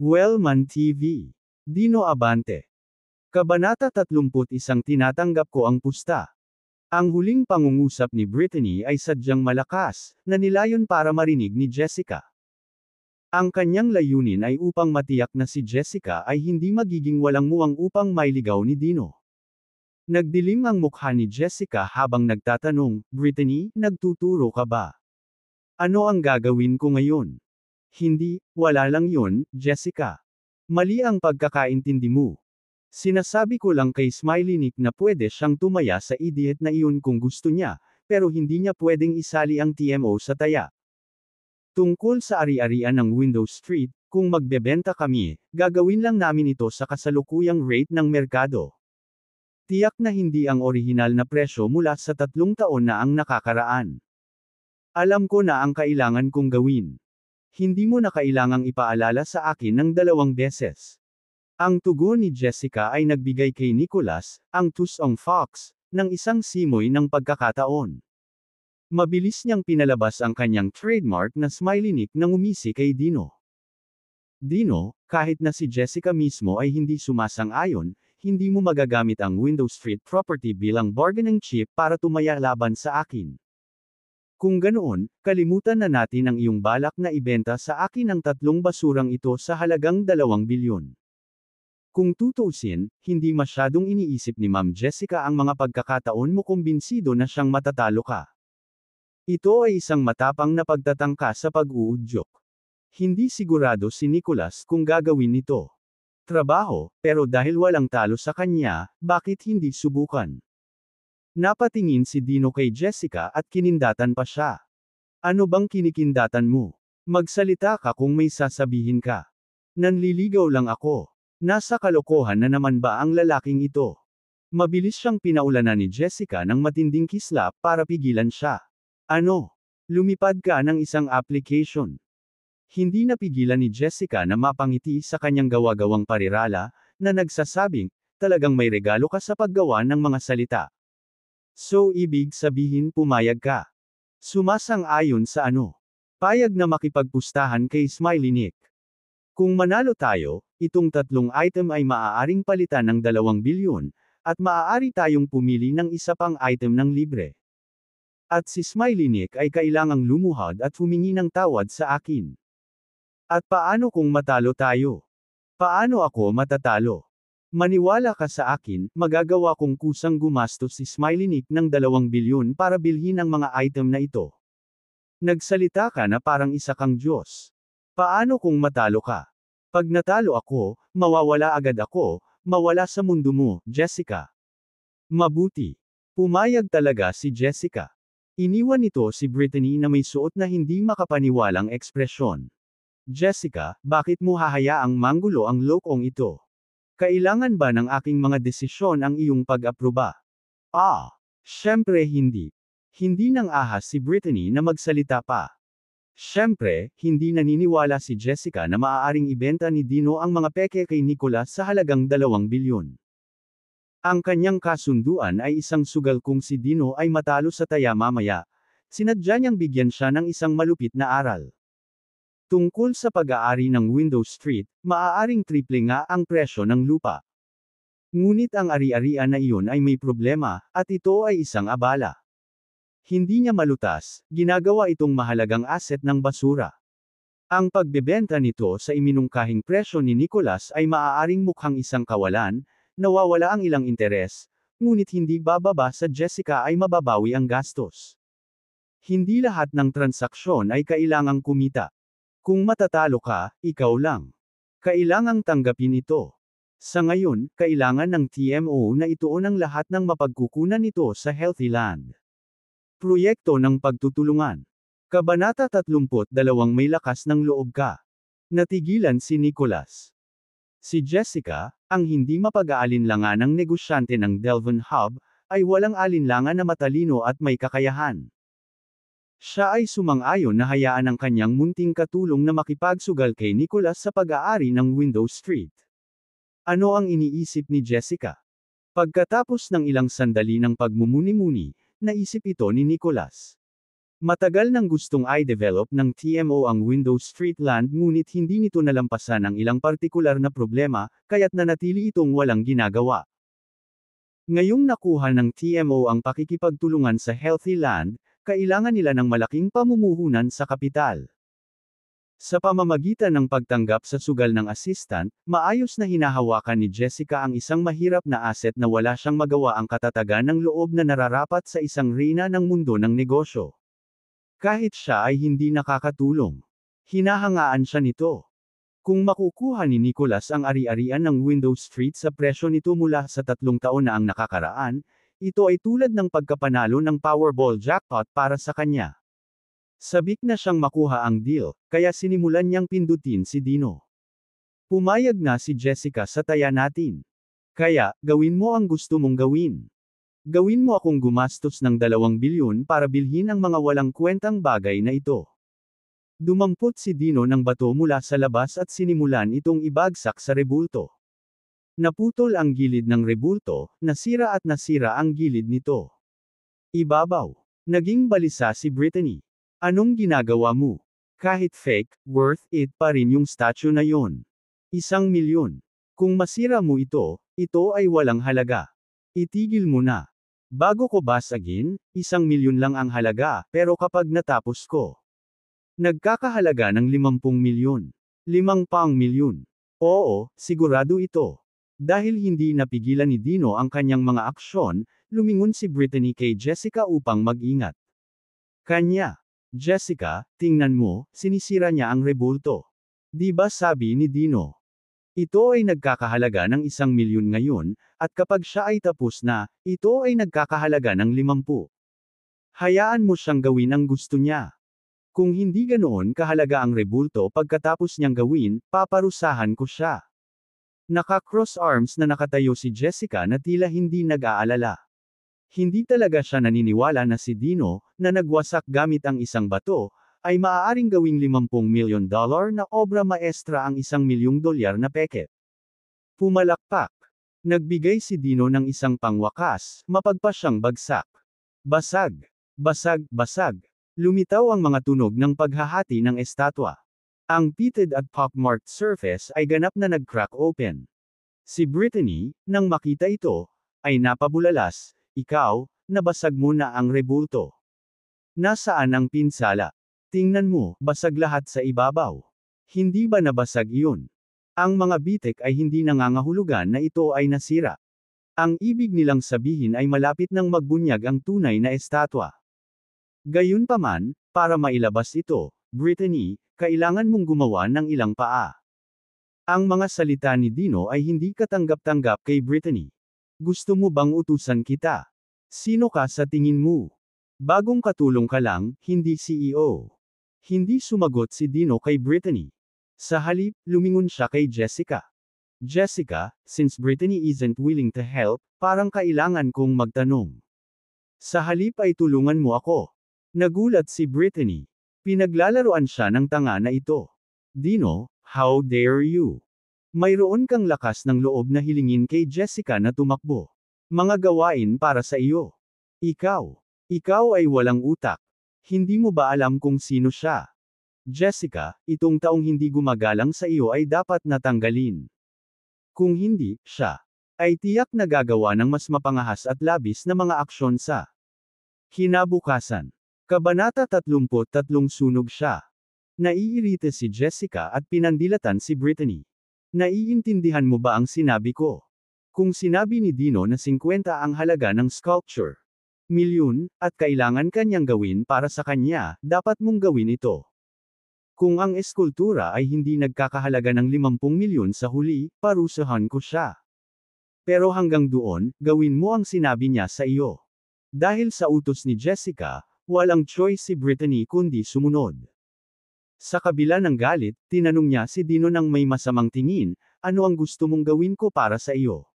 Wellman TV. Dino Abante. Kabanata 31 Tinatanggap ko ang pusta. Ang huling pangungusap ni Brittany ay sadyang malakas, na nilayon para marinig ni Jessica. Ang kanyang layunin ay upang matiyak na si Jessica ay hindi magiging walang muwang upang mailigaw ni Dino. Nagdilim ang mukha ni Jessica habang nagtatanong, Brittany, nagtuturo ka ba? Ano ang gagawin ko ngayon? Hindi, wala lang yun, Jessica. Mali ang pagkakaintindi mo. Sinasabi ko lang kay Smiley Nick na pwede siyang tumaya sa idiot na iyon kung gusto niya, pero hindi niya pwedeng isali ang TMO sa taya. Tungkol sa ari-arian ng Window Street, kung magbebenta kami, gagawin lang namin ito sa kasalukuyang rate ng merkado. Tiyak na hindi ang orihinal na presyo mula sa tatlong taon na ang nakakaraan. Alam ko na ang kailangan kong gawin. Hindi mo na kailangang ipaalala sa akin ng dalawang beses. Ang tugon ni Jessica ay nagbigay kay Nicholas, ang Tusong Fox, ng isang simoy ng pagkakataon. Mabilis niyang pinalabas ang kanyang trademark na smiley nick nang umisi kay Dino. Dino, kahit na si Jessica mismo ay hindi sumasang-ayon, hindi mo magagamit ang Windows Street property bilang bargaining chip para tumaya laban sa akin. Kung ganoon, kalimutan na natin ang iyong balak na ibenta sa akin ang tatlong basurang ito sa halagang 2 bilyon. Kung tutusin, hindi masyadong iniisip ni Ma'am Jessica ang mga pagkakataon mo kumbinsido na siyang matatalo ka. Ito ay isang matapang na pagtatangka sa pag-uudyok. Hindi sigurado si Nicholas kung gagawin ito. Trabaho, pero dahil walang talo sa kanya, bakit hindi subukan? Napatingin si Dino kay Jessica at kinindatan pa siya. Ano bang kinikindatan mo? Magsalita ka kung may sasabihin ka. Nanliligaw lang ako. Nasa kalokohan na naman ba ang lalaking ito? Mabilis siyang pinaulanan ni Jessica ng matinding kislap para pigilan siya. Ano? Lumipad ka ng isang application. Hindi napigilan ni Jessica na mapangiti sa kanyang gawagawang parirala, na nagsasabing, talagang may regalo ka sa paggawa ng mga salita. So ibig sabihin pumayag ka. Sumasang-ayon sa ano? Payag na makipagpustahan kay Smiley Nick. Kung manalo tayo, itong tatlong item ay maaaring palitan ng dalawang bilyon, at maaari tayong pumili ng isa pang item ng libre. At si Smiley Nick ay kailangang lumuhad at humingi ng tawad sa akin. At paano kung matalo tayo? Paano ako matatalo? Maniwala ka sa akin, magagawa kong kusang gumastos si Smiley Nick ng 2 bilyon para bilhin ang mga item na ito. Nagsalita ka na parang isa kang Diyos. Paano kung matalo ka? Pag natalo ako, mawawala agad ako, mawala sa mundo mo, Jessica. Mabuti. Pumayag talaga si Jessica. Iniwan nito si Brittany na may suot na hindi makapaniwalang ekspresyon. Jessica, bakit mo hahayaang manggulo ang lokong ito? Kailangan ba ng aking mga desisyon ang iyong pag-aproba? Ah, syempre hindi. Hindi nang ahas si Brittany na magsalita pa. Syempre, hindi naniniwala si Jessica na maaaring ibenta ni Dino ang mga peke kay Nicola sa halagang 2 bilyon. Ang kanyang kasunduan ay isang sugal kung si Dino ay matalo sa taya mamaya. Sinadya niyang bigyan siya ng isang malupit na aral. Tungkol sa pag-aari ng Window Street, maaaring triple nga ang presyo ng lupa. Ngunit ang ari-arian na iyon ay may problema, at ito ay isang abala. Hindi niya malutas, ginagawa itong mahalagang asset ng basura. Ang pagbebenta nito sa iminungkahing presyo ni Nicolas ay maaaring mukhang isang kawalan, nawawala ang ilang interes, ngunit hindi bababa sa Jessica ay mababawi ang gastos. Hindi lahat ng transaksyon ay kailangang kumita. Kung matatalo ka, ikaw lang. Kailangang tanggapin ito. Sa ngayon, kailangan ng TMO na ituon ang lahat ng mapagkukunan nito sa Healthy Land. Proyekto ng Pagtutulungan Kabanata 32 May lakas ng loob ka. Natigilan si Nicholas. Si Jessica, ang hindi mapag-aalinlangan ng negosyante ng Delvon Hub, ay walang alinlangan na matalino at may kakayahan. Siya ay sumang-ayon na hayaan ang kanyang munting katulong na makipagsugal kay Nicholas sa pag-aari ng Window Street. Ano ang iniisip ni Jessica? Pagkatapos ng ilang sandali ng pagmumuni-muni, naisip ito ni Nicholas. Matagal nang gustong i-develop ng TMO ang Window Street Land ngunit hindi nito nalampasan ang ilang partikular na problema, kaya't nanatili itong walang ginagawa. Ngayong nakuha ng TMO ang pakikipagtulungan sa Healthy Land, kailangan nila ng malaking pamumuhunan sa kapital. Sa pamamagitan ng pagtanggap sa sugal ng assistant, maayos na hinahawakan ni Jessica ang isang mahirap na asset na wala siyang magawa ang katatagan ng loob na nararapat sa isang reyna ng mundo ng negosyo. Kahit siya ay hindi nakakatulong. Hinahangaan siya nito. Kung makukuha ni Nicholas ang ari-arian ng Window Street sa presyo nito mula sa tatlong taon na ang nakakaraan, ito ay tulad ng pagkapanalo ng Powerball jackpot para sa kanya. Sabik na siyang makuha ang deal, kaya sinimulan niyang pindutin si Dino. Pumayag na si Jessica sa taya natin. Kaya, gawin mo ang gusto mong gawin. Gawin mo akong gumastos ng 2 bilyon para bilhin ang mga walang kwentang bagay na ito. Dumampot si Dino ng bato mula sa labas at sinimulan itong ibagsak sa rebulto. Naputol ang gilid ng rebulto, nasira at nasira ang gilid nito. Ibabaw. Naging balisa si Brittany. Anong ginagawa mo? Kahit fake, worth it pa rin yung statue na yon. Isang milyon. Kung masira mo ito, ito ay walang halaga. Itigil mo na. Bago ko basagin, isang milyon lang ang halaga, pero kapag natapos ko, nagkakahalaga ng 50 milyon. Limang pang milyon. Oo, sigurado ito. Dahil hindi napigilan ni Dino ang kanyang mga aksyon, lumingon si Brittany kay Jessica upang mag-ingat. Kanya, Jessica, tingnan mo, sinisira niya ang rebulto. Di ba sabi ni Dino? Ito ay nagkakahalaga ng isang milyon ngayon, at kapag siya ay tapos na, ito ay nagkakahalaga ng limampu. Hayaan mo siyang gawin ang gusto niya. Kung hindi ganoon kahalaga ang rebulto pagkatapos niyang gawin, paparusahan ko siya. Naka-cross arms na nakatayo si Jessica na tila hindi nag-aalala. Hindi talaga siya naniniwala na si Dino, na nagwasak gamit ang isang bato, ay maaaring gawing 50 million dollar na obra maestra ang isang milyong dolyar na peket. Pumalakpak. Nagbigay si Dino ng isang pangwakas, mapagpa siyang bagsak. Basag. Basag, basag. Lumitaw ang mga tunog ng paghahati ng estatwa. Ang pitted at pockmarked surface ay ganap na nag-crack open. Si Brittany, nang makita ito, ay napabulalas, ikaw, nabasag mo na ang rebulto. Nasaan ang pinsala? Tingnan mo, basag lahat sa ibabaw. Hindi ba nabasag iyon? Ang mga bitek ay hindi nangangahulugan na ito ay nasira. Ang ibig nilang sabihin ay malapit nang magbunyag ang tunay na estatwa. Gayunpaman, para mailabas ito, Brittany, kailangan mong gumawa ng ilang paa. Ang mga salita ni Dino ay hindi katanggap-tanggap kay Brittany. Gusto mo bang utusan kita? Sino ka sa tingin mo? Bagong katulong ka lang, hindi CEO. Hindi sumagot si Dino kay Brittany. Sa halip, lumingon siya kay Jessica. Jessica, since Brittany isn't willing to help, parang kailangan kong magtanong. Sa halip ay tulungan mo ako. Nagulat si Brittany. Pinaglalaroan siya ng tanga na ito. Dino, how dare you? Mayroon kang lakas ng loob na hilingin kay Jessica na tumakbo. Mga gawain para sa iyo. Ikaw. Ikaw ay walang utak. Hindi mo ba alam kung sino siya? Jessica, itong taong hindi gumagalang sa iyo ay dapat natanggalin. Kung hindi, siya ay tiyak na gagawa ng mas mapangahas at labis na mga aksyon sa kinabukasan. Kabanata 33 Sunog siya. Naiirita si Jessica at pinandilatan si Brittany. Naiintindihan mo ba ang sinabi ko? Kung sinabi ni Dino na 50 ang halaga ng sculpture, milyon, at kailangan kanyang gawin para sa kanya, dapat mong gawin ito. Kung ang eskultura ay hindi nagkakahalaga ng 50 milyon sa huli, parusahan ko siya. Pero hanggang doon, gawin mo ang sinabi niya sa iyo. Dahil sa utos ni Jessica, walang choice si Brittany kundi sumunod. Sa kabila ng galit, tinanong niya si Dino ng may masamang tingin, ano ang gusto mong gawin ko para sa iyo?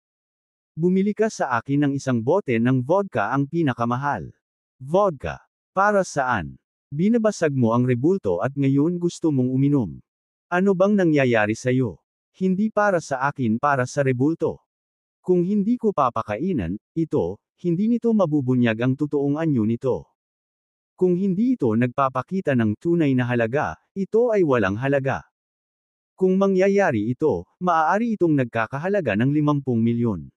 Bumili ka sa akin ng isang bote ng vodka ang pinakamahal. Vodka. Para saan? Binabasag mo ang rebulto at ngayon gusto mong uminom. Ano bang nangyayari sa iyo? Hindi para sa akin para sa rebulto. Kung hindi ko papakainan, ito, hindi nito mabubunyag ang totoong anyo nito. Kung hindi ito nagpapakita ng tunay na halaga, ito ay walang halaga. Kung mangyayari ito, maaari itong nagkakahalaga ng 50 milyon.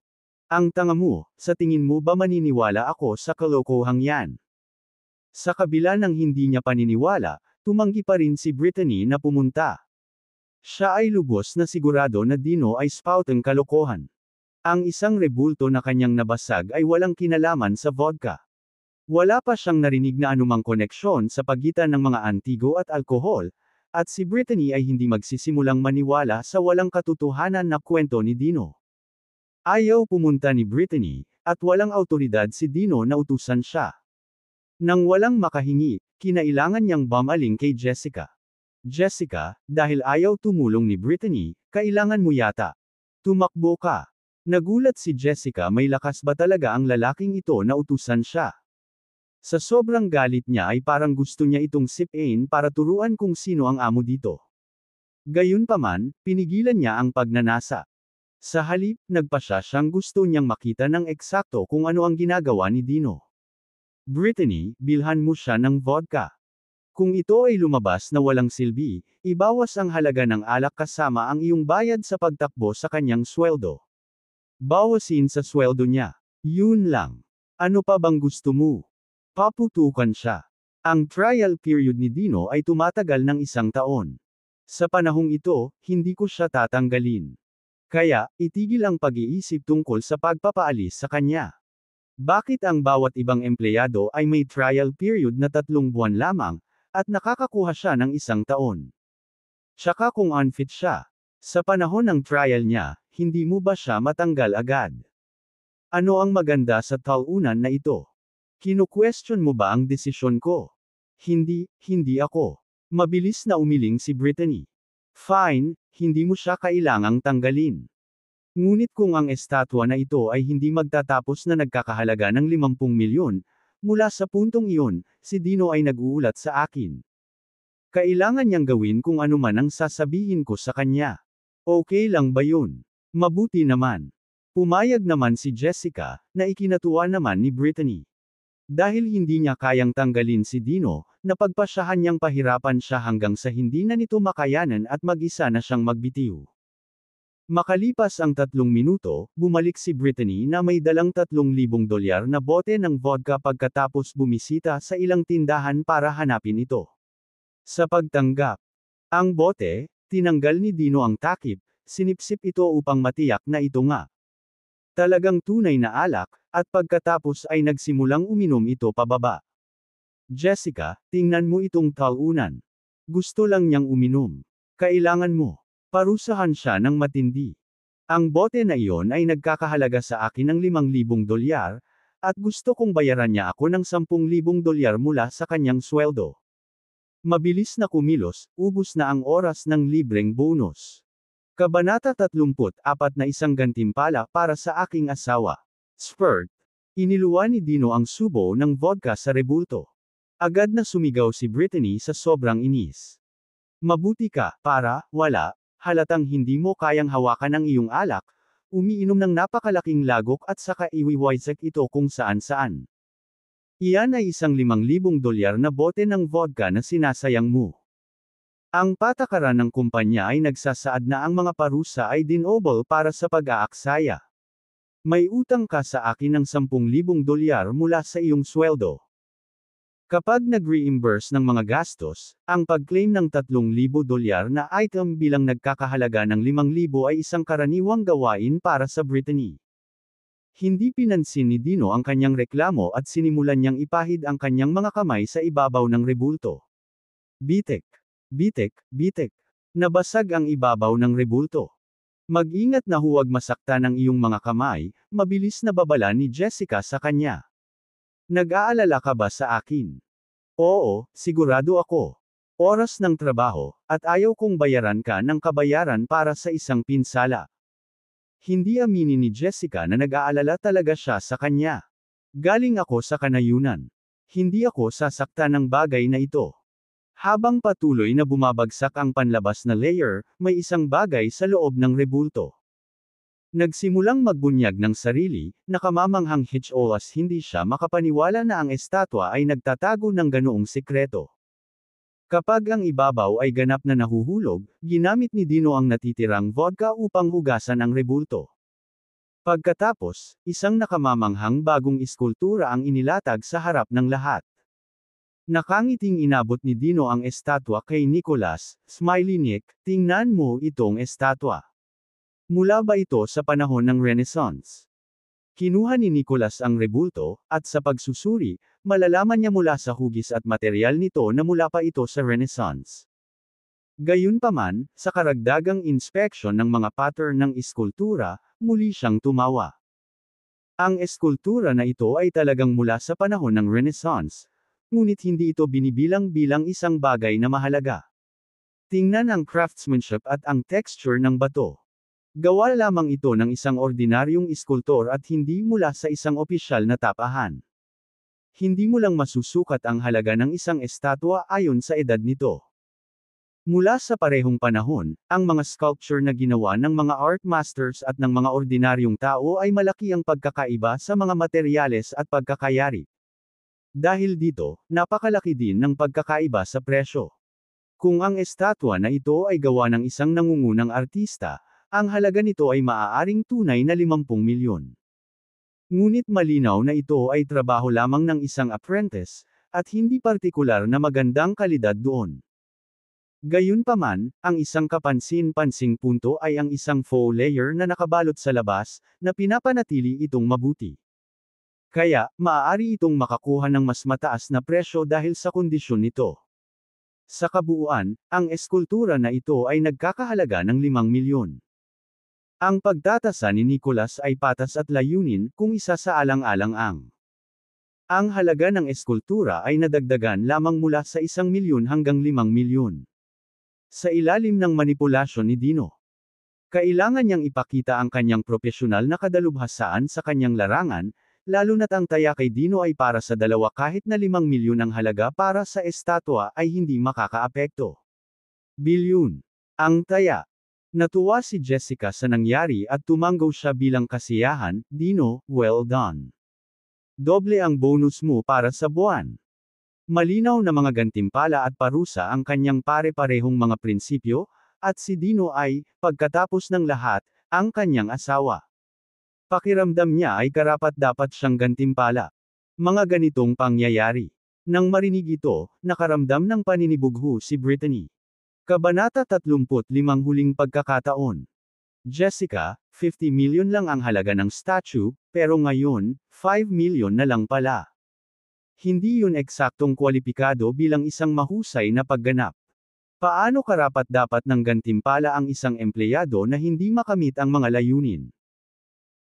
Ang tanga mo, sa tingin mo ba maniniwala ako sa kalokohang yan? Sa kabila ng hindi niya paniniwala, tumanggi pa rin si Brittany na pumunta. Siya ay lubos na sigurado na Dino ay spout ang kalokohan. Ang isang rebulto na kanyang nabasag ay walang kinalaman sa vodka. Wala pa siyang narinig na anumang koneksyon sa pagitan ng mga antigo at alkohol, at si Brittany ay hindi magsisimulang maniwala sa walang katotohanan na kwento ni Dino. Ayaw pumunta ni Brittany, at walang autoridad si Dino na utusan siya. Nang walang makahingi, kinailangan niyang bumaling kay Jessica. Jessica, dahil ayaw tumulong ni Brittany, kailangan mo yata. Tumakbo ka. Nagulat si Jessica may lakas ba talaga ang lalaking ito na utusan siya. Sa sobrang galit niya ay parang gusto niya itong sipain para turuan kung sino ang amo dito. Gayunpaman, pinigilan niya ang pagnanasa. Sa halip, nagpa siya siyang gusto niyang makita ng eksakto kung ano ang ginagawa ni Dino. Brittany, bilhan mo siya ng vodka. Kung ito ay lumabas na walang silbi, ibawas ang halaga ng alak kasama ang iyong bayad sa pagtakbo sa kanyang sweldo. Bawasin sa sweldo niya. Yun lang. Ano pa bang gusto mo? Paputukan siya. Ang trial period ni Dino ay tumatagal ng isang taon. Sa panahong ito, hindi ko siya tatanggalin. Kaya, itigil ang pag-iisip tungkol sa pagpapaalis sa kanya. Bakit ang bawat ibang empleyado ay may trial period na tatlong buwan lamang, at nakakakuha siya ng isang taon? Tsaka kung unfit siya. Sa panahon ng trial niya, hindi mo ba siya matanggal agad? Ano ang maganda sa talunan na ito? Kino-question mo ba ang desisyon ko? Hindi, hindi ako. Mabilis na umiling si Brittany. Fine, hindi mo siya kailangang tanggalin. Ngunit kung ang estatwa na ito ay hindi magtatapos na nagkakahalaga ng 50 milyon, mula sa puntong iyon, si Dino ay naguulat sa akin. Kailangan niyang gawin kung ano man ang sasabihin ko sa kanya. Okay lang ba yun? Mabuti naman. Pumayag naman si Jessica, na ikinatuwa naman ni Brittany. Dahil hindi niya kayang tanggalin si Dino, napagpasyahan niyang pahirapan siya hanggang sa hindi na nito makayanan at mag-isa na siyang magbitiw. Makalipas ang tatlong minuto, bumalik si Brittany na may dalang 3,000 dolyar na bote ng vodka pagkatapos bumisita sa ilang tindahan para hanapin ito. Sa pagtanggap, ang bote, tinanggal ni Dino ang takip, sinipsip ito upang matiyak na ito nga. Talagang tunay na alak, at pagkatapos ay nagsimulang uminom ito pababa. Jessica, tingnan mo itong taunan. Gusto lang niyang uminom. Kailangan mo. Parusahan siya ng matindi. Ang bote na iyon ay nagkakahalaga sa akin ng 5,000 dolyar, at gusto kong bayaran niya ako ng 10,000 dolyar mula sa kanyang sweldo. Mabilis na kumilos, ubos na ang oras ng libreng bonus. Kabanata 34 na isang gantimpala para sa aking asawa. Spurt. Iniluwa ni Dino ang subo ng vodka sa rebulto. Agad na sumigaw si Brittany sa sobrang inis. Mabuti ka, para, wala, halatang hindi mo kayang hawakan ang iyong alak, umiinom ng napakalaking lagok at saka iwiwaisak ito kung saan saan. Iyan ay isang limang libong dolyar na bote ng vodka na sinasayang mo. Ang patakaran ng kumpanya ay nagsasaad na ang mga parusa ay dinobol para sa pag-aaksaya. May utang ka sa akin ng 10,000 dolyar mula sa iyong sweldo. Kapag nag-reimburse ng mga gastos, ang pag-claim ng 3,000 dolyar na item bilang nagkakahalaga ng 5,000 ay isang karaniwang gawain para sa Brittany. Hindi pinansin ni Dino ang kanyang reklamo at sinimulan niyang ipahid ang kanyang mga kamay sa ibabaw ng rebulto. Bitek Bitek, bitek. Nabasag ang ibabaw ng rebulto. Mag-ingat na huwag masakta ng iyong mga kamay, mabilis na babala ni Jessica sa kanya. Nag-aalala ka ba sa akin? Oo, sigurado ako. Oras ng trabaho, at ayaw kong bayaran ka ng kabayaran para sa isang pinsala. Hindi aminin ni Jessica na nag-aalala talaga siya sa kanya. Galing ako sa kanayunan. Hindi ako sasakta ng bagay na ito. Habang patuloy na bumabagsak ang panlabas na layer, may isang bagay sa loob ng rebulto. Nagsimulang magbunyag ng sarili, nakamamanghang HOAS hindi siya makapaniwala na ang estatwa ay nagtatago ng ganoong sikreto. Kapag ang ibabaw ay ganap na nahuhulog, ginamit ni Dino ang natitirang vodka upang hugasan ang rebulto. Pagkatapos, isang nakamamanghang bagong iskultura ang inilatag sa harap ng lahat. Nakangiting inabot ni Dino ang estatwa kay Nicolas, Smiley Nick, tingnan mo itong estatwa. Mula ba ito sa panahon ng Renaissance? Kinuha ni Nicolas ang rebulto, at sa pagsusuri, malalaman niya mula sa hugis at material nito na mula pa ito sa Renaissance. Gayunpaman, sa karagdagang inspeksyon ng mga pattern ng iskultura, muli siyang tumawa. Ang eskultura na ito ay talagang mula sa panahon ng Renaissance, ngunit hindi ito binibilang bilang isang bagay na mahalaga. Tingnan ang craftsmanship at ang texture ng bato. Gawa lamang ito ng isang ordinaryong iskultor at hindi mula sa isang opisyal na tapahan. Hindi mo lang masusukat ang halaga ng isang estatwa ayon sa edad nito. Mula sa parehong panahon, ang mga sculpture na ginawa ng mga art masters at ng mga ordinaryong tao ay malaki ang pagkakaiba sa mga materyales at pagkakayari. Dahil dito, napakalaki din ng pagkakaiba sa presyo. Kung ang estatwa na ito ay gawa ng isang nangungunang artista, ang halaga nito ay maaaring tunay na 50 milyon. Ngunit malinaw na ito ay trabaho lamang ng isang apprentice, at hindi partikular na magandang kalidad doon. Gayunpaman, ang isang kapansin-pansing punto ay ang isang faux layer na nakabalot sa labas, na pinapanatili itong mabuti. Kaya, maaari itong makakuha ng mas mataas na presyo dahil sa kondisyon nito. Sa kabuuan, ang eskultura na ito ay nagkakahalaga ng 5 milyon. Ang pagtatasa ni Nicolas ay patas at layunin kung isa sa alang-alang ang. Ang halaga ng eskultura ay nadagdagan lamang mula sa 1 milyon hanggang 5 milyon. Sa ilalim ng manipulasyon ni Dino, kailangan niyang ipakita ang kanyang profesional na kadalubhasaan sa kanyang larangan Lalo na't ang taya kay Dino ay para sa dalawa kahit na 5 milyon ang halaga para sa estatwa ay hindi makakaapekto. Bilyon. Ang taya. Natuwa si Jessica sa nangyari at tumanggaw siya bilang kasiyahan, Dino, well done. Doble ang bonus mo para sa buwan. Malinaw na mga gantimpala at parusa ang kanyang pare-parehong mga prinsipyo, at si Dino ay, pagkatapos ng lahat, ang kanyang asawa. Pakiramdam niya ay karapat-dapat siyang gantimpala. Mga ganitong pangyayari. Nang marinig ito, nakaramdam ng paninibugho si Brittany. Kabanata 35 Huling Pagkakataon Jessica, 50 million lang ang halaga ng statue, pero ngayon, 5 million na lang pala. Hindi yun eksaktong kwalipikado bilang isang mahusay na pagganap. Paano karapat dapat ng gantimpala ang isang empleyado na hindi makamit ang mga layunin?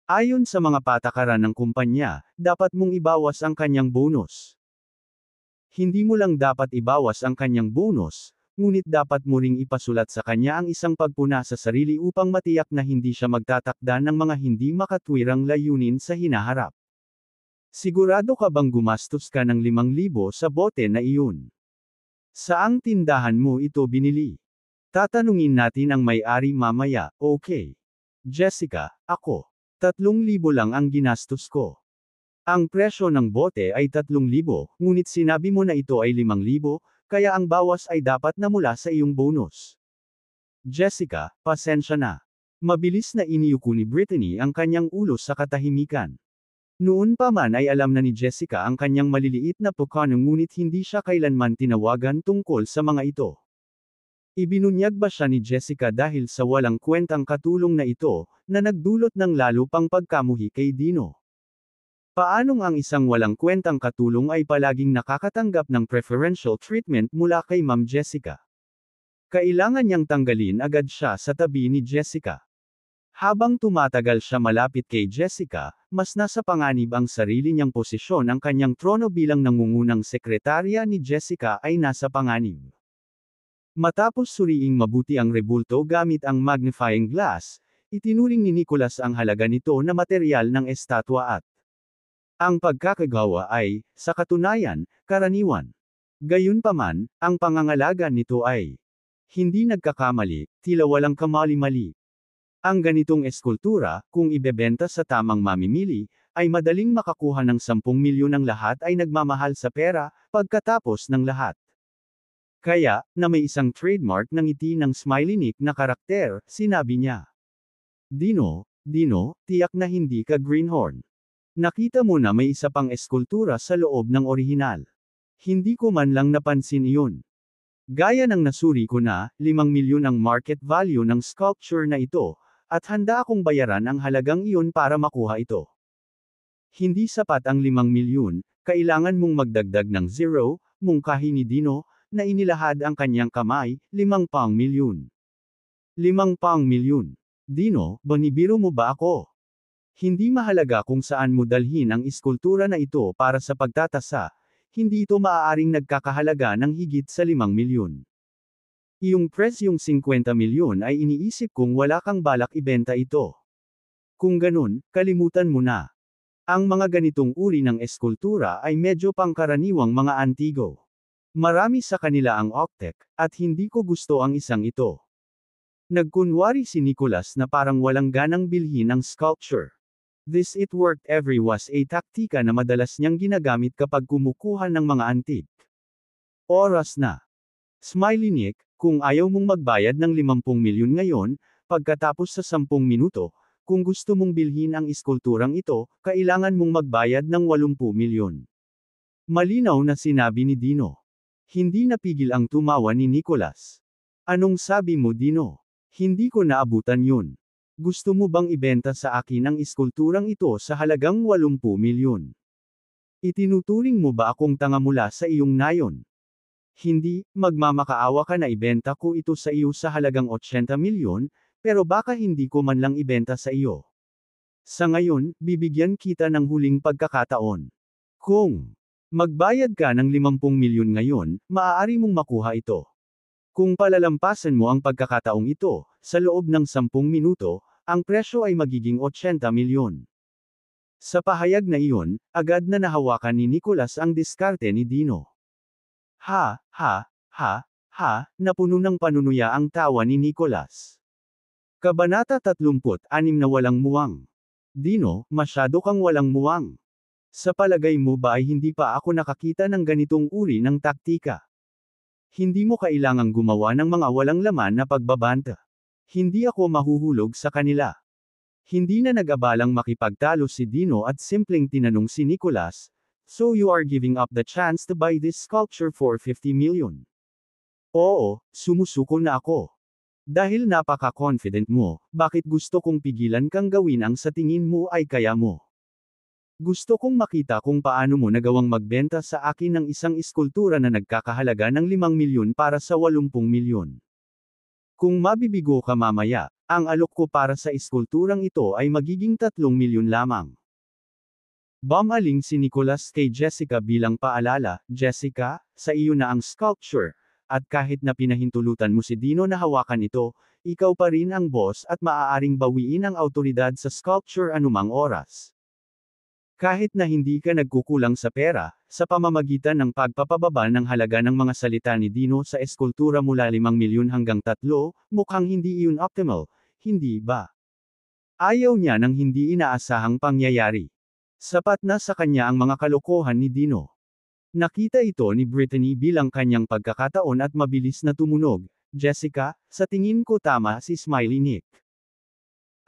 Ayon sa mga patakaran ng kumpanya, dapat mong ibawas ang kanyang bonus. Hindi mo lang dapat ibawas ang kanyang bonus, ngunit dapat mo ring ipasulat sa kanya ang isang pagpuna sa sarili upang matiyak na hindi siya magtatakda ng mga hindi makatwirang layunin sa hinaharap. Sigurado ka bang gumastos ka ng 5,000 sa bote na iyon? Saang tindahan mo ito binili? Tatanungin natin ang may-ari mamaya, okay? Jessica, ako. Tatlong libo lang ang ginastos ko. Ang presyo ng bote ay tatlong libo, ngunit sinabi mo na ito ay limang libo, kaya ang bawas ay dapat na mula sa iyong bonus. Jessica, pasensya na. Mabilis na iniyuko ni Brittany ang kanyang ulo sa katahimikan. Noon pa man ay alam na ni Jessica ang kanyang maliliit na pukano ngunit hindi siya kailanman tinawagan tungkol sa mga ito. Ibinunyag ba siya ni Jessica dahil sa walang kwentang katulong na ito, na nagdulot ng lalo pang pagkamuhi kay Dino? Paanong ang isang walang kwentang katulong ay palaging nakakatanggap ng preferential treatment mula kay Ma'am Jessica? Kailangan niyang tanggalin agad siya sa tabi ni Jessica. Habang tumatagal siya malapit kay Jessica, mas nasa panganib ang sarili niyang posisyon ang kanyang trono bilang nangungunang sekretarya ni Jessica ay nasa panganib. Matapos suriing mabuti ang rebulto gamit ang magnifying glass, itinuring ni Nicholas ang halaga nito na material ng estatwa at ang pagkakagawa ay, sa katunayan, karaniwan. Gayunpaman, ang pangangalaga nito ay hindi nagkakamali, tila walang kamali-mali. Ang ganitong eskultura, kung ibebenta sa tamang mamimili, ay madaling makakuha ng 10 milyon ng lahat ay nagmamahal sa pera, pagkatapos ng lahat. Kaya, na may isang trademark ng ngiti ng smiley Nick na karakter, sinabi niya. Dino, Dino, tiyak na hindi ka greenhorn. Nakita mo na may isa pang eskultura sa loob ng orihinal. Hindi ko man lang napansin iyon. Gaya ng nasuri ko na, 5 milyon ang market value ng sculpture na ito, at handa akong bayaran ang halagang iyon para makuha ito. Hindi sapat ang 5 milyon, kailangan mong magdagdag ng zero, mungkahi ni Dino, na inilahad ang kanyang kamay, limang pang milyon. Limang pang milyon. Dino, banibiro mo ba ako? Hindi mahalaga kung saan mo dalhin ang iskultura na ito para sa pagtatasa, hindi ito maaaring nagkakahalaga ng higit sa limang milyon. Iyong presyong 50 milyon ay iniisip kong wala kang balak ibenta ito. Kung ganun, kalimutan mo na. Ang mga ganitong uri ng eskultura ay medyo pangkaraniwang mga antigo. Marami sa kanila ang optek, at hindi ko gusto ang isang ito. Nagkunwari si Nicholas na parang walang ganang bilhin ang sculpture. This it worked every was a taktika na madalas niyang ginagamit kapag kumukuha ng mga antique. Oras na. Smiley Nick, kung ayaw mong magbayad ng 50 milyon ngayon, pagkatapos sa 10 minuto, kung gusto mong bilhin ang iskulturang ito, kailangan mong magbayad ng 80 milyon. Malinaw na sinabi ni Dino. Hindi napigil ang tumawa ni Nicholas. Anong sabi mo Dino? Hindi ko naabutan yun. Gusto mo bang ibenta sa akin ang iskulturang ito sa halagang 80 milyon? Itinuturing mo ba akong tanga mula sa iyong nayon? Hindi, magmamakaawa ka na ibenta ko ito sa iyo sa halagang 80 milyon, pero baka hindi ko man lang ibenta sa iyo. Sa ngayon, bibigyan kita ng huling pagkakataon. Kung Magbayad ka ng 50 milyon ngayon, maaari mong makuha ito. Kung palalampasan mo ang pagkakataong ito, sa loob ng 10 minuto, ang presyo ay magiging 80 milyon. Sa pahayag na iyon, agad na nahawakan ni Nicolas ang diskarte ni Dino. Ha, ha, ha, ha, napuno ng panunuya ang tawa ni Nicolas. Kabanata 36 na walang muwang. Dino, masyado kang walang muwang. Sa palagay mo ba ay hindi pa ako nakakita ng ganitong uri ng taktika? Hindi mo kailangang gumawa ng mga walang laman na pagbabanta. Hindi ako mahuhulog sa kanila. Hindi na nag-abalang makipagtalo si Dino at simpleng tinanong si Nicolas, So you are giving up the chance to buy this sculpture for 50 million. Oo, sumusuko na ako. Dahil napaka-confident mo, bakit gusto kong pigilan kang gawin ang sa tingin mo ay kaya mo? Gusto kong makita kung paano mo nagawang magbenta sa akin ng isang iskultura na nagkakahalaga ng 5 milyon para sa 80 milyon. Kung mabibigo ka mamaya, ang alok ko para sa iskulturang ito ay magiging 3 milyon lamang. Bumaling si Nicholas kay Jessica bilang paalala, Jessica, sa iyo na ang sculpture, at kahit na pinahintulutan mo si Dino na hawakan ito, ikaw pa rin ang boss at maaaring bawiin ang autoridad sa sculpture anumang oras. Kahit na hindi ka nagkukulang sa pera, sa pamamagitan ng pagpapababa ng halaga ng mga salita ni Dino sa eskultura mula 5 milyon hanggang 3, mukhang hindi iyon optimal, hindi ba? Ayaw niya ng hindi inaasahang pangyayari. Sapat na sa kanya ang mga kalokohan ni Dino. Nakita ito ni Brittany bilang kanyang pagkakataon at mabilis na tumunog, Jessica, sa tingin ko tama si Smiley Nick.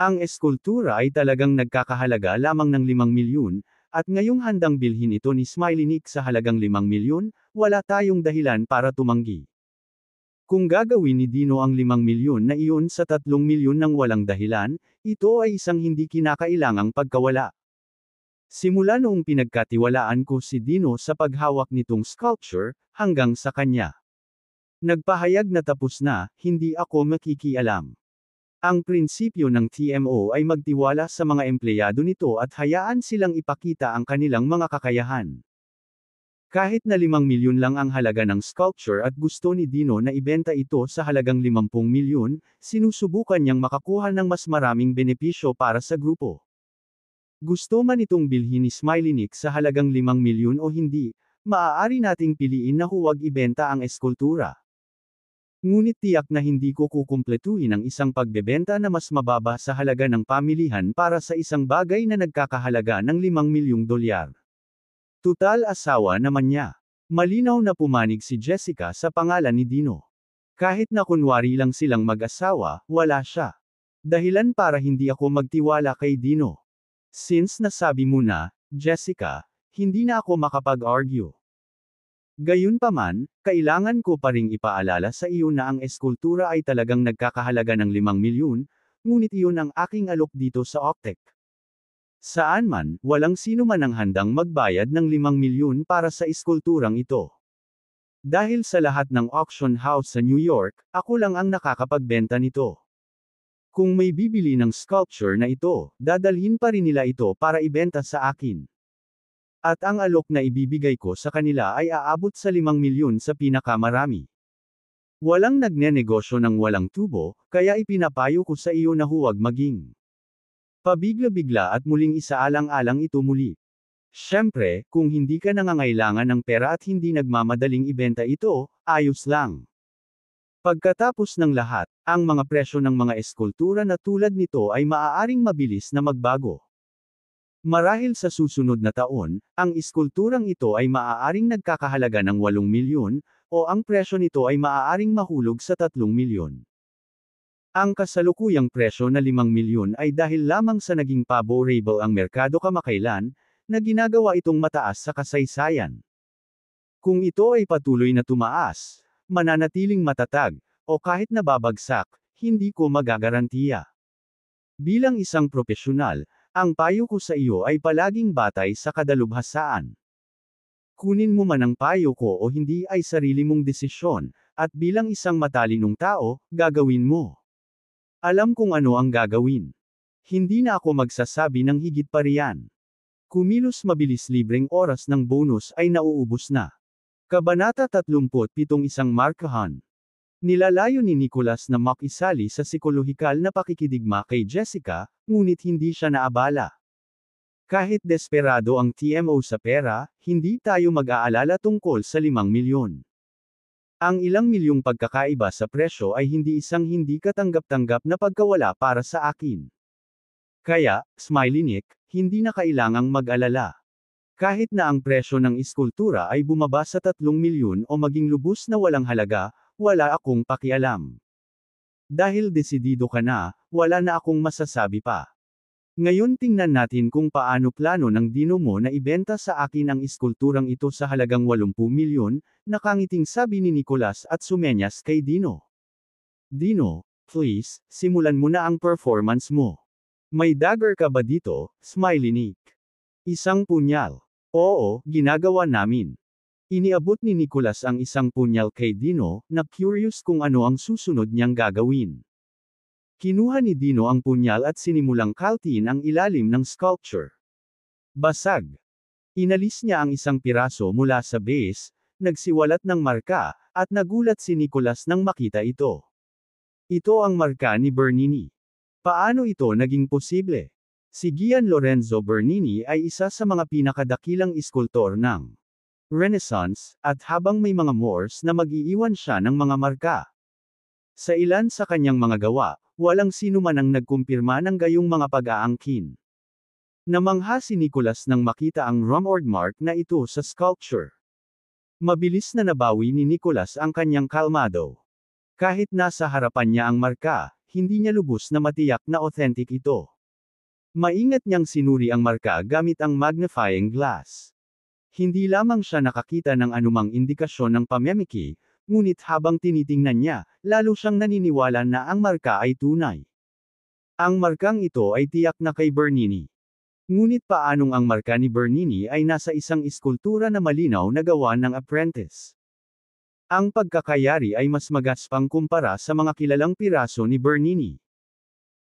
Ang eskultura ay talagang nagkakahalaga lamang ng 5 milyon, at ngayong handang bilhin ito ni Smiley Nick sa halagang 5 milyon, wala tayong dahilan para tumanggi. Kung gagawin ni Dino ang 5 milyon na iyon sa 3 milyon ng walang dahilan, ito ay isang hindi kinakailangang pagkawala. Simula noong pinagkatiwalaan ko si Dino sa paghawak nitong sculpture, hanggang sa kanya. Nagpahayag na tapos na, hindi ako makikialam. Ang prinsipyo ng TMO ay magtiwala sa mga empleyado nito at hayaan silang ipakita ang kanilang mga kakayahan. Kahit na 5 milyon lang ang halaga ng sculpture at gusto ni Dino na ibenta ito sa halagang 50 milyon, sinusubukan niyang makakuha ng mas maraming benepisyo para sa grupo. Gusto man itong bilhin ni Smiley Nick sa halagang 5 milyon o hindi, maaari nating piliin na huwag ibenta ang eskultura. Ngunit tiyak na hindi ko kukumpletuhin ang isang pagbebenta na mas mababa sa halaga ng pamilihan para sa isang bagay na nagkakahalaga ng 5 milyong dolyar. Tutal asawa naman niya. Malinaw na pumanig si Jessica sa pangalan ni Dino. Kahit na kunwari lang silang mag-asawa, wala siya. Dahilan para hindi ako magtiwala kay Dino. Since nasabi mo na, Jessica, hindi na ako makapag-argue. Gayunpaman, kailangan ko pa ring ipaalala sa iyo na ang eskultura ay talagang nagkakahalaga ng 5 milyon, ngunit iyon ang aking alok dito sa Optec. Saan man, walang sino man ang handang magbayad ng 5 milyon para sa eskulturang ito. Dahil sa lahat ng auction house sa New York, ako lang ang nakakapagbenta nito. Kung may bibili ng sculpture na ito, dadalhin pa rin nila ito para ibenta sa akin. At ang alok na ibibigay ko sa kanila ay aabot sa 5 milyon sa pinakamarami. Walang nagnenegosyo ng walang tubo, kaya ipinapayo ko sa iyo na huwag maging. Pabigla-bigla at muling isaalang-alang ito muli. Siyempre, kung hindi ka nangangailangan ng pera at hindi nagmamadaling ibenta ito, ayos lang. Pagkatapos ng lahat, ang mga presyo ng mga eskultura na tulad nito ay maaaring mabilis na magbago. Marahil sa susunod na taon, ang iskulturang ito ay maaaring nagkakahalaga ng 8 milyon, o ang presyo nito ay maaaring mahulog sa 3 milyon. Ang kasalukuyang presyo na 5 milyon ay dahil lamang sa naging favorable ang merkado kamakailan, na ginagawa itong mataas sa kasaysayan. Kung ito ay patuloy na tumaas, mananatiling matatag, o kahit nababagsak, hindi ko magagarantiya. Bilang isang profesional, ang payo ko sa iyo ay palaging batay sa kadalubhasaan. Kunin mo man ang payo ko o hindi ay sarili mong desisyon, at bilang isang matalinong tao, gagawin mo. Alam kong ano ang gagawin. Hindi na ako magsasabi ng higit pa riyan. Kumilos mabilis libreng oras ng bonus ay nauubos na. Kabanata 37 Isang Markahan Nilalayo ni Nicholas na Mac isali sa psikolohikal na pakikidigma kay Jessica, ngunit hindi siya naabala. Kahit desperado ang TMO sa pera, hindi tayo mag-aalala tungkol sa 5 milyon. Ang ilang milyong pagkakaiba sa presyo ay hindi isang hindi katanggap-tanggap na pagkawala para sa akin. Kaya, Smiley Nick, hindi na kailangang mag-alala. Kahit na ang presyo ng iskultura ay bumaba sa 3 milyon o maging lubos na walang halaga, wala akong pakialam. Dahil desidido ka na, wala na akong masasabi pa. Ngayon tingnan natin kung paano plano ng dino mo na ibenta sa akin ang iskulturang ito sa halagang 80 milyon, nakangiting sabi ni Nicolas at sumenyas kay Dino. Dino, please, simulan mo na ang performance mo. May dagger ka ba dito, smiley Nick? Isang punyal. Oo, ginagawa namin. Iniabot ni Nicolas ang isang punyal kay Dino, na curious kung ano ang susunod niyang gagawin. Kinuha ni Dino ang punyal at sinimulang kaltiin ang ilalim ng sculpture. Basag. Inalis niya ang isang piraso mula sa base, nagsiwalat ng marka, at nagulat si Nicolas nang makita ito. Ito ang marka ni Bernini. Paano ito naging posible? Si Gian Lorenzo Bernini ay isa sa mga pinakadakilang iskultor ng Renaissance, at habang may mga Moors na mag-iiwan siya ng mga marka. Sa ilan sa kanyang mga gawa, walang sino man ang nagkumpirma ng gayong mga pag-aangkin. Namangha si Nicholas nang makita ang Romord mark na ito sa sculpture. Mabilis na nabawi ni Nicholas ang kanyang kalmado. Kahit nasa harapan niya ang marka, hindi niya lubos na matiyak na authentic ito. Maingat niyang sinuri ang marka gamit ang magnifying glass. Hindi lamang siya nakakita ng anumang indikasyon ng pamemiki, ngunit habang tinitingnan niya, lalo siyang naniniwala na ang marka ay tunay. Ang markang ito ay tiyak na kay Bernini. Ngunit paanong ang marka ni Bernini ay nasa isang iskultura na malinaw na gawa ng apprentice? Ang pagkakayari ay mas magaspang kumpara sa mga kilalang piraso ni Bernini.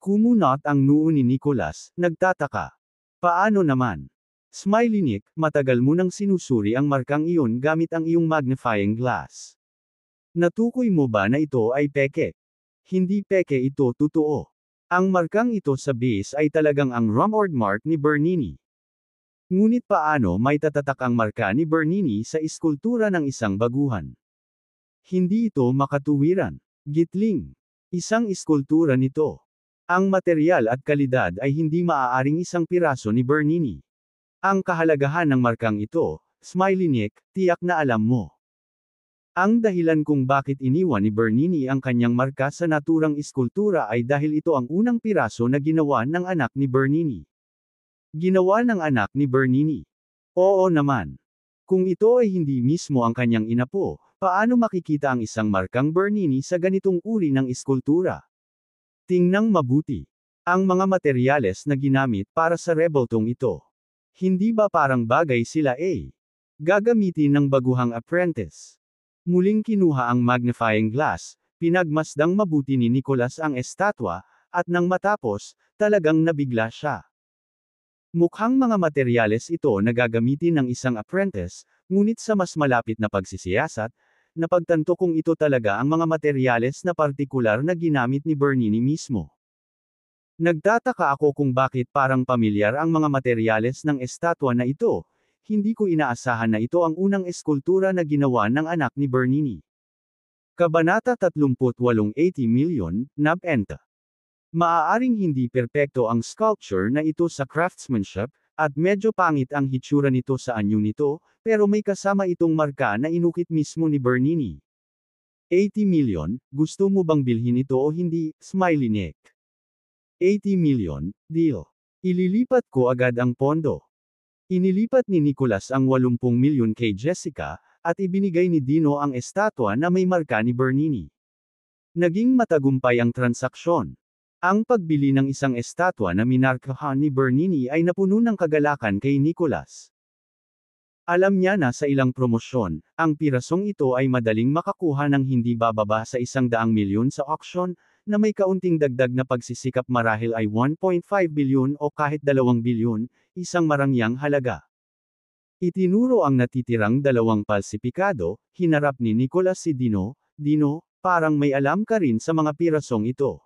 Kumunot ang noo ni Nicolas, nagtataka. Paano naman? Smileynik, matagal mo nang sinusuri ang markang iyon gamit ang iyong magnifying glass. Natukoy mo ba na ito ay peke? Hindi peke ito totoo. Ang markang ito sa base ay talagang ang Romord mark ni Bernini. Ngunit paano may tatatak ang marka ni Bernini sa iskultura ng isang baguhan? Hindi ito makatuwiran. Gitling. Isang iskultura nito. Ang material at kalidad ay hindi maaaring isang piraso ni Bernini. Ang kahalagahan ng markang ito, Smiley Smileynik, tiyak na alam mo. Ang dahilan kung bakit iniwan ni Bernini ang kanyang marka sa naturang iskultura ay dahil ito ang unang piraso na ginawa ng anak ni Bernini. Ginawa ng anak ni Bernini. Oo naman. Kung ito ay hindi mismo ang kanyang inapo, paano makikita ang isang markang Bernini sa ganitong uri ng iskultura? Tingnang mabuti. Ang mga materyales na ginamit para sa rebeltong ito. Hindi ba parang bagay sila eh? Gagamitin ng baguhang apprentice. Muling kinuha ang magnifying glass, pinagmasdang mabuti ni Nicholas ang estatwa, at nang matapos, talagang nabigla siya. Mukhang mga materyales ito na gagamitin ng isang apprentice, ngunit sa mas malapit na pagsisiyasat, napagtanto kung ito talaga ang mga materyales na partikular na ginamit ni Bernini mismo. Nagtataka ako kung bakit parang pamilyar ang mga materyales ng estatwa na ito. Hindi ko inaasahan na ito ang unang eskultura na ginawa ng anak ni Bernini. Kabanata 38-80 million, nabenta. Maaaring hindi perpekto ang sculpture na ito sa craftsmanship, at medyo pangit ang hitsura nito sa anyo nito, pero may kasama itong marka na inukit mismo ni Bernini. 80 million, gusto mo bang bilhin ito o hindi, smiley neck? 80 million, deal. Ililipat ko agad ang pondo. Inilipat ni Nicolas ang 80 milyon kay Jessica, at ibinigay ni Dino ang estatwa na may marka ni Bernini. Naging matagumpay ang transaksyon. Ang pagbili ng isang estatwa na minarkahan ni Bernini ay napuno ng kagalakan kay Nicolas. Alam niya na sa ilang promosyon, ang pirasong ito ay madaling makakuha ng hindi bababa sa isang daang milyon sa auction, na may kaunting dagdag na pagsisikap marahil ay 1.5 bilyon o kahit 2 bilyon, isang marangyang halaga. Itinuro ang natitirang dalawang palsipikado, hinarap ni Nicolas si Dino, Dino, parang may alam ka rin sa mga pirasong ito.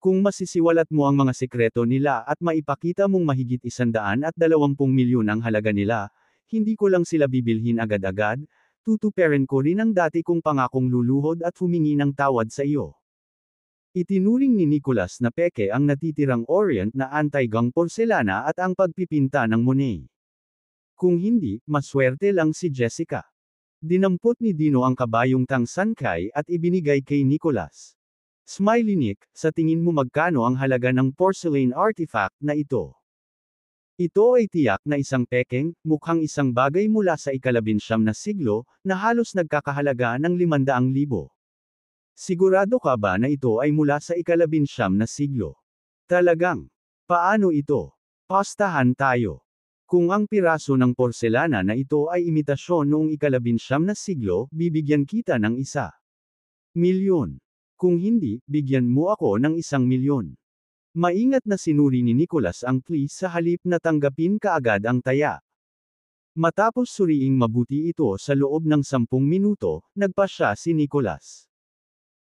Kung masisiwalat mo ang mga sekreto nila at maipakita mong mahigit isandaan at dalawampung milyon ang halaga nila, hindi ko lang sila bibilhin agad-agad, tutuperin ko rin ang dati kong pangakong luluhod at humingi ng tawad sa iyo. Itinuring ni Nicolas na peke ang natitirang Orient na anti-gang porselana at ang pagpipinta ng Monet. Kung hindi, maswerte lang si Jessica. Dinampot ni Dino ang kabayong Tang Sankay at ibinigay kay Nicolas. Smiley Nick, sa tingin mo magkano ang halaga ng porcelain artifact na ito? Ito ay tiyak na isang pekeng, mukhang isang bagay mula sa ikalabinsyam na siglo, na halos nagkakahalaga ng 500,000. Sigurado ka ba na ito ay mula sa ikalabinsyam na siglo? Talagang. Paano ito? Pastahan tayo. Kung ang piraso ng porselana na ito ay imitasyon noong ikalabinsyam na siglo, bibigyan kita ng isa. Milyon. Kung hindi, bigyan mo ako ng isang milyon. Maingat na sinuri ni Nicholas ang plea sa halip na tanggapin kaagad ang taya. Matapos suriing mabuti ito sa loob ng sampung minuto, nagpa siya si Nicholas.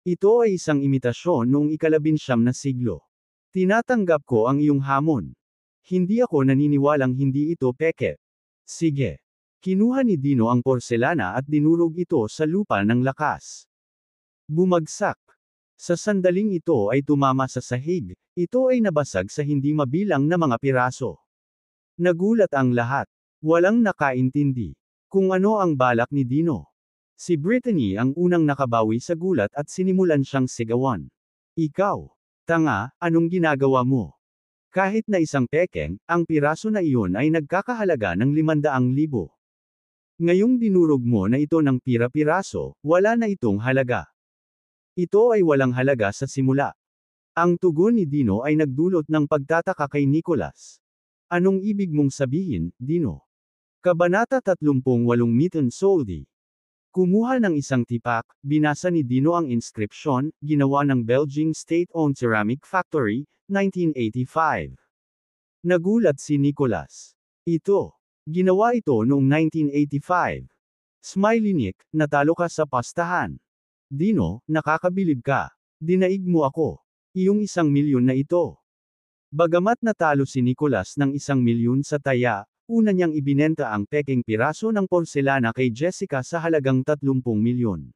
Ito ay isang imitasyon noong ikalabinsyam na siglo. Tinatanggap ko ang iyong hamon. Hindi ako naniniwalang hindi ito peke. Sige. Kinuha ni Dino ang porselana at dinurog ito sa lupa ng lakas. Bumagsak. Sa sandaling ito ay tumama sa sahig, ito ay nabasag sa hindi mabilang na mga piraso. Nagulat ang lahat. Walang nakaintindi. Kung ano ang balak ni Dino. Si Brittany ang unang nakabawi sa gulat at sinimulan siyang sigawan. Ikaw! Tanga, anong ginagawa mo? Kahit na isang pekeng, ang piraso na iyon ay nagkakahalaga ng 500,000. Ngayong dinurog mo na ito ng pira-piraso, wala na itong halaga. Ito ay walang halaga sa simula. Ang tugon ni Dino ay nagdulot ng pagtataka kay Nicholas. Anong ibig mong sabihin, Dino? Kabanata 38 Meat and Soldi Kumuha ng isang tipak, binasa ni Dino ang inscription, ginawa ng Belgian State-Owned Ceramic Factory, 1985. Nagulat si Nicolas. Ito. Ginawa ito noong 1985. Smiley Nick, natalo ka sa pastahan. Dino, nakakabilib ka. Dinaig mo ako. Iyong isang milyon na ito. Bagamat natalo si Nicolas ng isang milyon sa taya, Una niyang ibinenta ang peking piraso ng porselana kay Jessica sa halagang 30 milyon.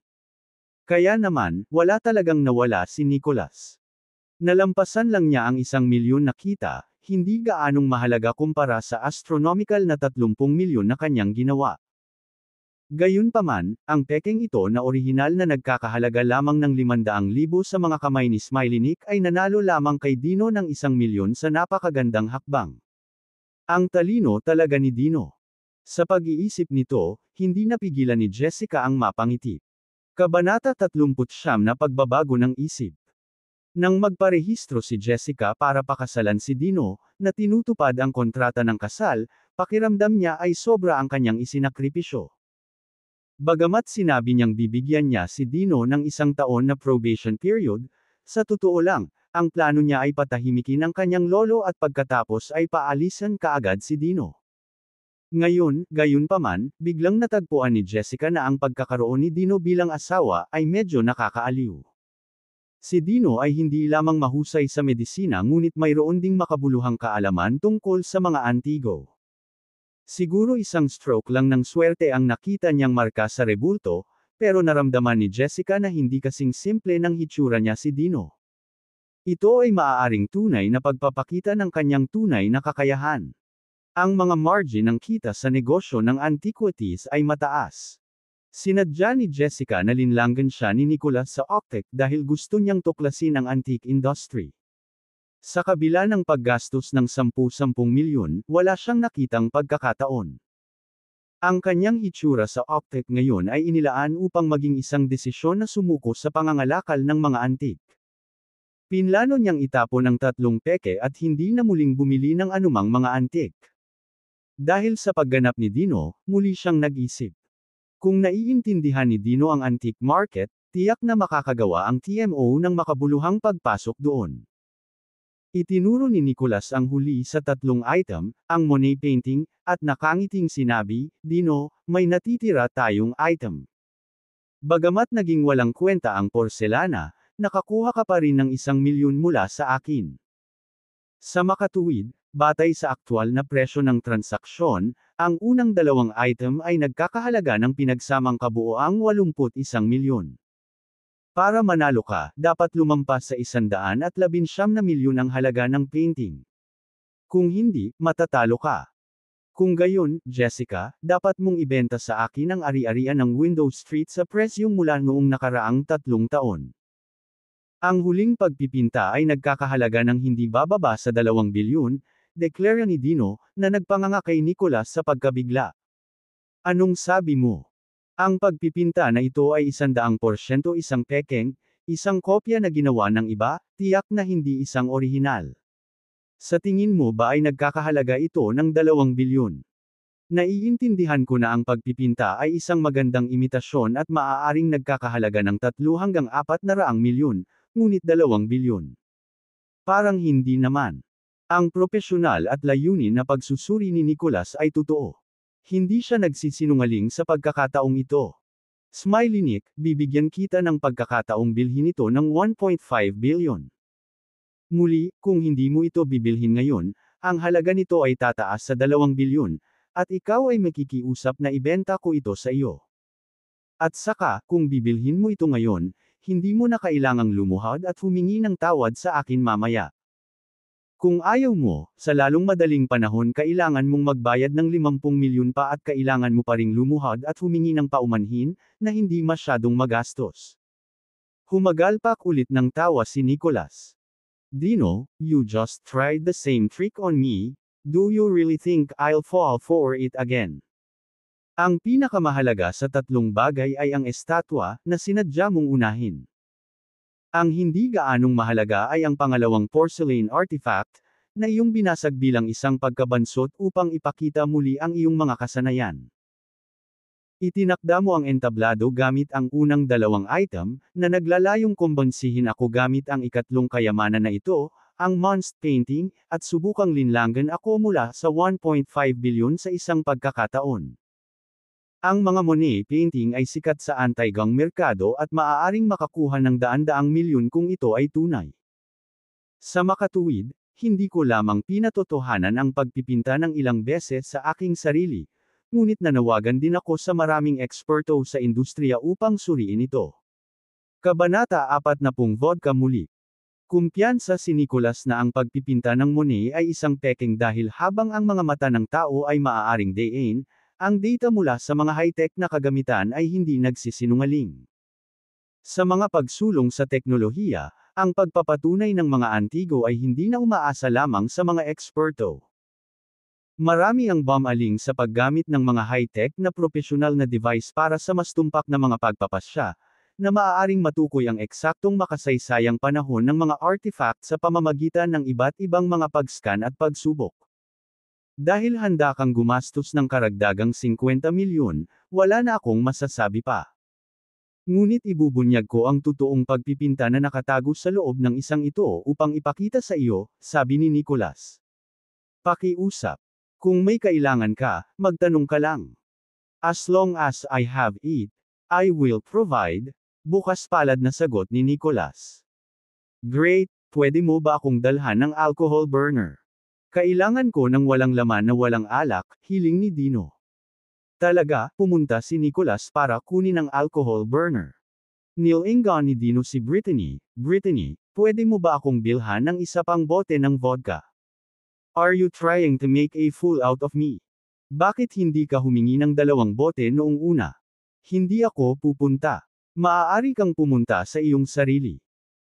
Kaya naman, wala talagang nawala si Nicholas. Nalampasan lang niya ang isang milyon na kita, hindi gaanong mahalaga kumpara sa astronomical na 30 milyon na kanyang ginawa. Gayunpaman, ang peking ito na orihinal na nagkakahalaga lamang ng 500,000 sa mga kamay ni Smiley Nick ay nanalo lamang kay Dino ng isang milyon sa napakagandang hakbang. Ang talino talaga ni Dino. Sa pag-iisip nito, hindi napigilan ni Jessica ang mapangiti. Kabanata 39 na pagbabago ng isip. Nang magparehistro si Jessica para pakasalan si Dino, na tinutupad ang kontrata ng kasal, pakiramdam niya ay sobra ang kanyang isinakripisyo. Bagamat sinabi niyang bibigyan niya si Dino ng isang taon na probation period, sa totoo lang, ang plano niya ay patahimikin ang kanyang lolo at pagkatapos ay paalisan kaagad si Dino. Ngayon, gayon gayunpaman, biglang natagpuan ni Jessica na ang pagkakaroon ni Dino bilang asawa ay medyo nakakaaliw. Si Dino ay hindi lamang mahusay sa medisina ngunit mayroon ding makabuluhang kaalaman tungkol sa mga antigo. Siguro isang stroke lang ng swerte ang nakita niyang marka sa rebulto, pero naramdaman ni Jessica na hindi kasing simple ng hitsura niya si Dino. Ito ay maaaring tunay na pagpapakita ng kanyang tunay na kakayahan. Ang mga margin ng kita sa negosyo ng antiquities ay mataas. Sinadya ni Jessica na linlanggan siya ni Nicholas sa Optech dahil gusto niyang tuklasin ang antique industry. Sa kabila ng paggastos ng 10-10 milyon, wala siyang nakitang pagkakataon. Ang kanyang itsura sa Optech ngayon ay inilaan upang maging isang desisyon na sumuko sa pangangalakal ng mga antik. Pinlano niyang itapon ang tatlong peke at hindi na muling bumili ng anumang mga antik. Dahil sa pagganap ni Dino, muli siyang nag-isip. Kung naiintindihan ni Dino ang antique market, tiyak na makakagawa ang TMO ng makabuluhang pagpasok doon. Itinuro ni Nicholas ang huli sa tatlong item, ang Monet painting, at nakangiting sinabi, Dino, may natitira tayong item. Bagamat naging walang kwenta ang porselana, nakakuha ka pa rin ng isang milyon mula sa akin. Sa makatuwid, batay sa aktual na presyo ng transaksyon, ang unang dalawang item ay nagkakahalaga ng pinagsamang kabuoang 81 milyon. Para manalo ka, dapat lumampas sa 100 at 11 na milyon ang halaga ng painting. Kung hindi, matatalo ka. Kung gayon, Jessica, dapat mong ibenta sa akin ang ari-arian ng Window Street sa presyong mula noong nakaraang tatlong taon. Ang huling pagpipinta ay nagkakahalaga ng hindi bababa sa 2 bilyon, deklara ni Dino, na nagpanganga kay Nicolas sa pagkabigla. Anong sabi mo? Ang pagpipinta na ito ay 100% isang pekeng, isang kopya na ginawa ng iba, tiyak na hindi isang orihinal. Sa tingin mo ba ay nagkakahalaga ito ng 2 bilyon? Naiintindihan ko na ang pagpipinta ay isang magandang imitasyon at maaaring nagkakahalaga ng 3 hanggang 4 na raang milyon, Ngunit 2 bilyon. Parang hindi naman. Ang propesyonal at layunin na pagsusuri ni Nicolas ay totoo. Hindi siya nagsisinungaling sa pagkakataong ito. Smiley Nick, bibigyan kita ng pagkakataong bilhin ito ng 1.5 billion. Muli, kung hindi mo ito bibilhin ngayon, ang halaga nito ay tataas sa 2 bilyon, at ikaw ay makikiusap na ibenta ko ito sa iyo. At saka, kung bibilhin mo ito ngayon, hindi mo na kailangang lumuhod at humingi ng tawad sa akin mamaya. Kung ayaw mo, sa lalong madaling panahon kailangan mong magbayad ng 50 milyon pa at kailangan mo pa ring lumuhod at humingi ng paumanhin, na hindi masyadong magastos. Humagalpak ulit ng tawa si Nicholas. Dino, you just tried the same trick on me, do you really think I'll fall for it again? Ang pinakamahalaga sa tatlong bagay ay ang estatwa na sinadya mong unahin. Ang hindi gaanong mahalaga ay ang pangalawang porcelain artifact na iyong binasag bilang isang pagkabansot upang ipakita muli ang iyong mga kasanayan. Itinakda mo ang entablado gamit ang unang dalawang item na naglalayong kumbansihin ako gamit ang ikatlong kayamanan na ito, ang Monst Painting, at subukang linlangan ako mula sa 1.5 bilyon sa isang pagkakataon. Ang mga Monet painting ay sikat sa antaygang merkado at maaaring makakuha ng daan-daang milyon kung ito ay tunay. Sa makatuwid, hindi ko lamang pinatotohanan ang pagpipinta ng ilang beses sa aking sarili, ngunit nanawagan din ako sa maraming eksperto sa industriya upang suriin ito. Kabanata 40 Vodka Muli Kumpiyansa si Nicholas na ang pagpipinta ng Monet ay isang peking dahil habang ang mga mata ng tao ay maaaring dayain, ang data mula sa mga high-tech na kagamitan ay hindi nagsisinungaling. Sa mga pagsulong sa teknolohiya, ang pagpapatunay ng mga antigo ay hindi na umaasa lamang sa mga eksperto. Marami ang bumaling sa paggamit ng mga high-tech na profesional na device para sa mas tumpak na mga pagpapasya, na maaaring matukoy ang eksaktong makasaysayang panahon ng mga artifact sa pamamagitan ng iba't ibang mga pag-scan at pagsubok. Dahil handa kang gumastos ng karagdagang 50 milyon, wala na akong masasabi pa. Ngunit ibubunyag ko ang totoong pagpipinta na nakatago sa loob ng isang ito upang ipakita sa iyo, sabi ni Nicolas. Pakiusap. Kung may kailangan ka, magtanong ka lang. As long as I have it, I will provide, bukas palad na sagot ni Nicolas. Great, pwede mo ba akong dalhan ng alcohol burner? Kailangan ko ng walang laman na walang alak, hiling ni Dino. Talaga, pumunta si Nicholas para kunin ang alcohol burner. Nilingan ni Dino si Brittany, Brittany, pwede mo ba akong bilhan ng isa pang bote ng vodka? Are you trying to make a fool out of me? Bakit hindi ka humingi ng dalawang bote noong una? Hindi ako pupunta. Maaari kang pumunta sa iyong sarili.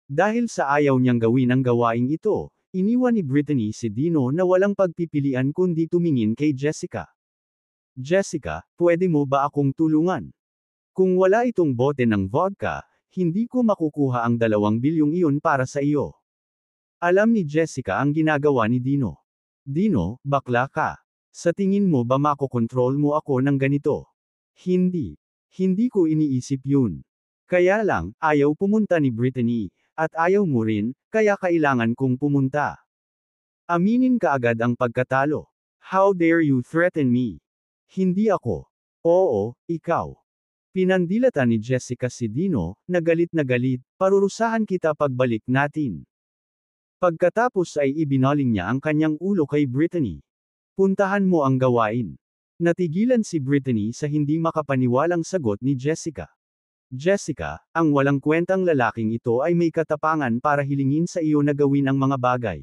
Dahil sa ayaw niyang gawin ang gawaing ito, Iniwan ni Brittany si Dino na walang pagpipilian kundi tumingin kay Jessica. Jessica, pwede mo ba akong tulungan? Kung wala itong bote ng vodka, hindi ko makukuha ang dalawang bilyong iyon para sa iyo. Alam ni Jessica ang ginagawa ni Dino. Dino, bakla ka. Sa tingin mo ba makokontrol mo ako ng ganito? Hindi. Hindi ko iniisip yun. Kaya lang, ayaw pumunta ni Brittany, at ayaw mo rin, kaya kailangan kong pumunta. Aminin ka agad ang pagkatalo. How dare you threaten me? Hindi ako. Oo, ikaw. Pinandilatan ni Jessica si Dino, nagalit na galit, parurusahan kita pagbalik natin. Pagkatapos ay ibinaling niya ang kanyang ulo kay Brittany. Puntahan mo ang gawain. Natigilan si Brittany sa hindi makapaniwalang sagot ni Jessica. Jessica, ang walang kwentang lalaking ito ay may katapangan para hilingin sa iyo na gawin ang mga bagay.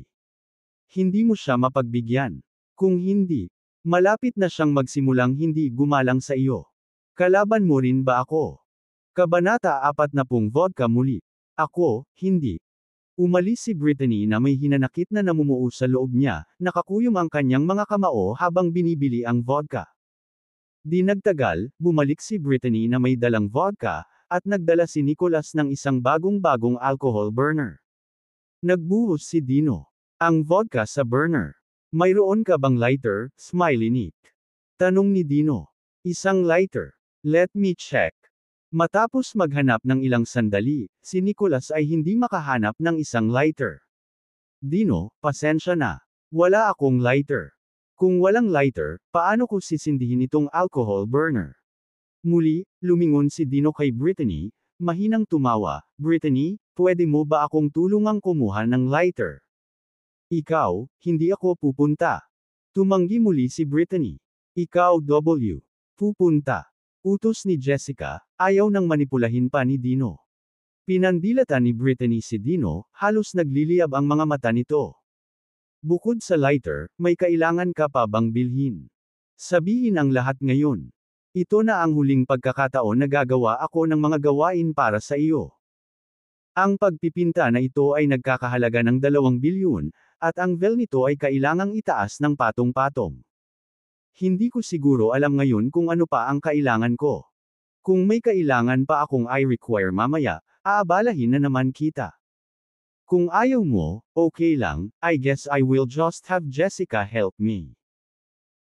Hindi mo siya mapagbigyan. Kung hindi, malapit na siyang magsimulang hindi gumalang sa iyo. Kalaban mo rin ba ako? Kabanata 40 Vodka muli. Ako, hindi. Umalis si Brittany na may hinanakit na namumuo sa loob niya, nakakuyom ang kanyang mga kamao habang binibili ang vodka. Di nagtagal, bumalik si Brittany na may dalang vodka, at nagdala si Nicolas ng isang bagong-bagong alcohol burner. Nagbuhos si Dino. Ang vodka sa burner. Mayroon ka bang lighter, smiley Nick? Tanong ni Dino. Isang lighter. Let me check. Matapos maghanap ng ilang sandali, si Nicolas ay hindi makahanap ng isang lighter. Dino, pasensya na. Wala akong lighter. Kung walang lighter, paano ko sisindihin itong alcohol burner? Muli, lumingon si Dino kay Brittany, mahinang tumawa, Brittany, pwede mo ba akong tulungang kumuha ng lighter? Ikaw, hindi ako pupunta. Tumanggi muli si Brittany. Ikaw W. Pupunta. Utos ni Jessica, ayaw nang manipulahin pa ni Dino. Pinandilatan ni Brittany si Dino, halos nagliliyab ang mga mata nito. Bukod sa lighter, may kailangan ka pa bang bilhin? Sabihin ang lahat ngayon. Ito na ang huling pagkakataon na gagawa ako ng mga gawain para sa iyo. Ang pagpipinta na ito ay nagkakahalaga ng 2 bilyon, at ang vel nito ay kailangang itaas ng patong-patong. Hindi ko siguro alam ngayon kung ano pa ang kailangan ko. Kung may kailangan pa akong I require mamaya, aabalahin na naman kita. Kung ayaw mo, okay lang, I guess I will just have Jessica help me.